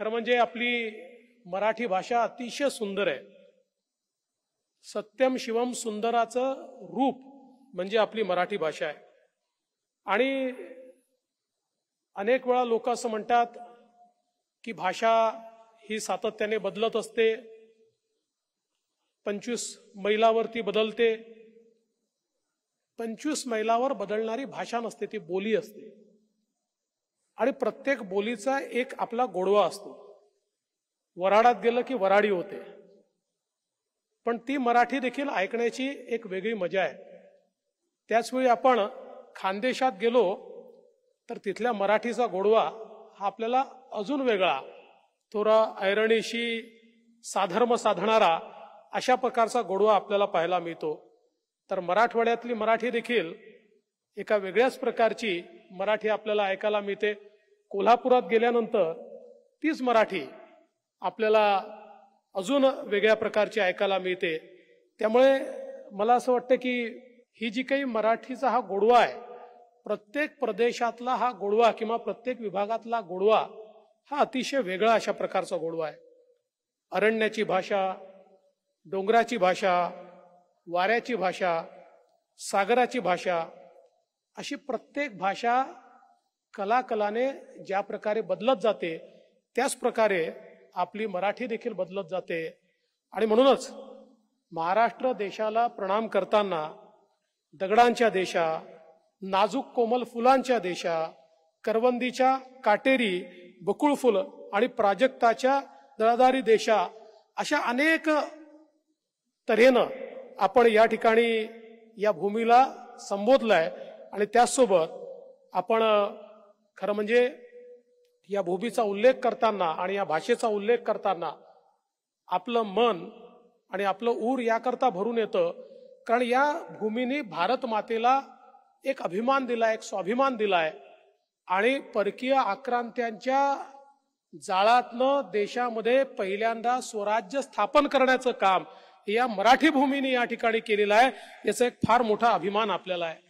खरं म्हणजे आपली मराठी भाषा अतिशय सुंदर आहे सत्यम शिवम सुंदराचं रूप म्हणजे आपली मराठी भाषा आहे आणि अनेक वेळा लोक असं म्हणतात की भाषा ही सातत्याने बदलत असते पंचवीस मैलावरती बदलते पंचवीस मैलावर बदलणारी भाषा नसते ती बोली असते आणि प्रत्येक बोलीचा एक आपला गोडवा असतो वराडात गेलं की वराडी होते पण ती मराठी देखील ऐकण्याची एक वेगळी मजा आहे त्याचवेळी आपण खानदेशात गेलो तर तिथल्या मराठीचा गोडवा हा आपल्याला अजून वेगळा थोडा ऐरणीशी साधर्म साधणारा अशा प्रकारचा गोडवा आपल्याला पाहायला मिळतो तर मराठवाड्यातली मराठी देखील एका वेगळ्याच प्रकारची मराठी आपल्याला ऐकायला मिळते कोल्हापुरात गेल्यानंतर तीच मराठी आपल्याला अजून वेगळ्या प्रकारची ऐकायला मिळते त्यामुळे मला असं वाटतं की ही जी काही मराठीचा हा गोडवा आहे प्रत्येक प्रदेशातला हा गोडवा किंवा प्रत्येक विभागातला गोडवा हा अतिशय वेगळा अशा प्रकारचा गोडवा आहे अरण्याची भाषा डोंगराची भाषा वाऱ्याची भाषा सागराची भाषा अशी प्रत्येक भाषा कला कलाने ज्या प्रकारे बदलत जाते त्याच प्रकारे आपली मराठी देखील बदलत जाते आणि म्हणूनच महाराष्ट्र देशाला प्रणाम करताना दगडांच्या देशा नाजूक कोमल फुलांच्या देशा करवंदीच्या काटेरी बकुळ फुल आणि प्राजक्ताच्या दळदारी देशा अशा अनेक तऱ्हेनं आपण या ठिकाणी या भूमीला आहे आणि त्याचसोबत आपण खरं म्हणजे या भूमीचा उल्लेख करताना आणि या भाषेचा उल्लेख करताना आपलं मन आणि आपलं ऊर याकरता भरून येतं कारण या भूमीने भारत मातेला एक अभिमान दिला एक स्वाभिमान दिलाय आणि परकीय आक्रांत्यांच्या जाळातनं देशामध्ये पहिल्यांदा स्वराज्य स्थापन करण्याचं काम या मराठी भूमीने या ठिकाणी केलेलं आहे याचा एक फार मोठा अभिमान आपल्याला आहे